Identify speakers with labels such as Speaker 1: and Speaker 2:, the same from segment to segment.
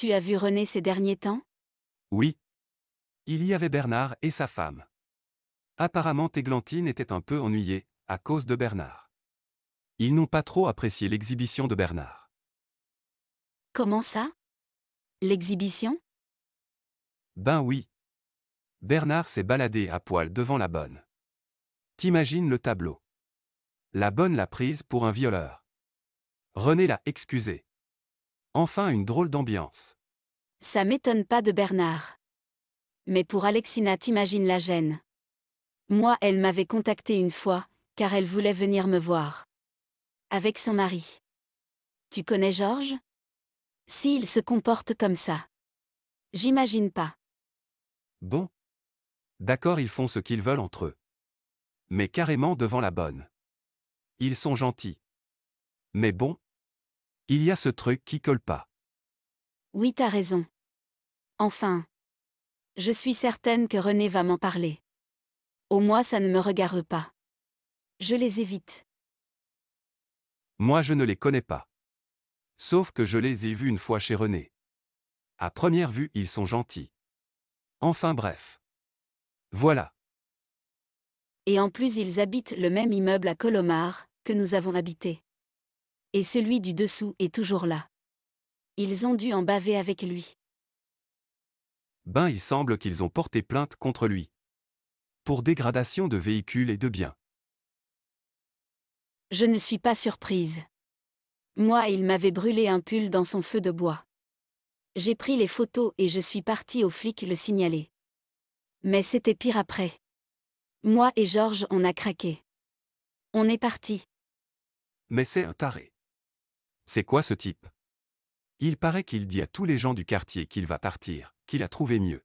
Speaker 1: Tu as vu René ces derniers temps
Speaker 2: Oui. Il y avait Bernard et sa femme. Apparemment Églantine était un peu ennuyée, à cause de Bernard. Ils n'ont pas trop apprécié l'exhibition de Bernard.
Speaker 1: Comment ça L'exhibition
Speaker 2: Ben oui. Bernard s'est baladé à poil devant la bonne. T'imagines le tableau. La bonne l'a prise pour un violeur. René l'a excusé. Enfin une drôle d'ambiance.
Speaker 1: Ça m'étonne pas de Bernard. Mais pour Alexina, t'imagines la gêne. Moi, elle m'avait contacté une fois, car elle voulait venir me voir. Avec son mari. Tu connais Georges S'ils se comporte comme ça. J'imagine pas.
Speaker 2: Bon. D'accord, ils font ce qu'ils veulent entre eux. Mais carrément devant la bonne. Ils sont gentils. Mais bon, il y a ce truc qui colle pas.
Speaker 1: Oui, t'as raison. Enfin. Je suis certaine que René va m'en parler. Au moins, ça ne me regarde pas. Je les évite.
Speaker 2: Moi, je ne les connais pas. Sauf que je les ai vus une fois chez René. À première vue, ils sont gentils. Enfin bref. Voilà.
Speaker 1: Et en plus, ils habitent le même immeuble à Colomar, que nous avons habité et celui du dessous est toujours là. Ils ont dû en baver avec lui.
Speaker 2: Ben il semble qu'ils ont porté plainte contre lui. Pour dégradation de véhicules et de biens.
Speaker 1: Je ne suis pas surprise. Moi il m'avait brûlé un pull dans son feu de bois. J'ai pris les photos et je suis partie au flic le signaler. Mais c'était pire après. Moi et Georges on a craqué. On est parti.
Speaker 2: Mais c'est un taré. C'est quoi ce type Il paraît qu'il dit à tous les gens du quartier qu'il va partir, qu'il a trouvé mieux.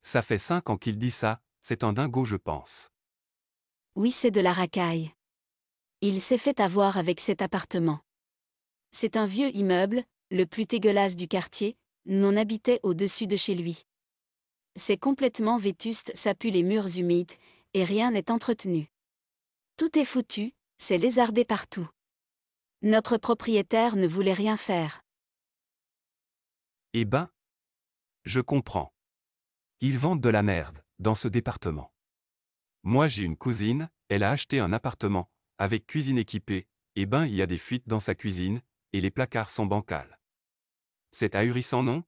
Speaker 2: Ça fait cinq ans qu'il dit ça, c'est un dingo je pense.
Speaker 1: Oui c'est de la racaille. Il s'est fait avoir avec cet appartement. C'est un vieux immeuble, le plus dégueulasse du quartier, non habitait au-dessus de chez lui. C'est complètement vétuste, ça pue les murs humides, et rien n'est entretenu. Tout est foutu, c'est lézardé partout. Notre propriétaire ne voulait rien faire.
Speaker 2: Eh ben Je comprends. Ils vendent de la merde, dans ce département. Moi j'ai une cousine, elle a acheté un appartement, avec cuisine équipée, eh ben il y a des fuites dans sa cuisine, et les placards sont bancals. C'est ahurissant non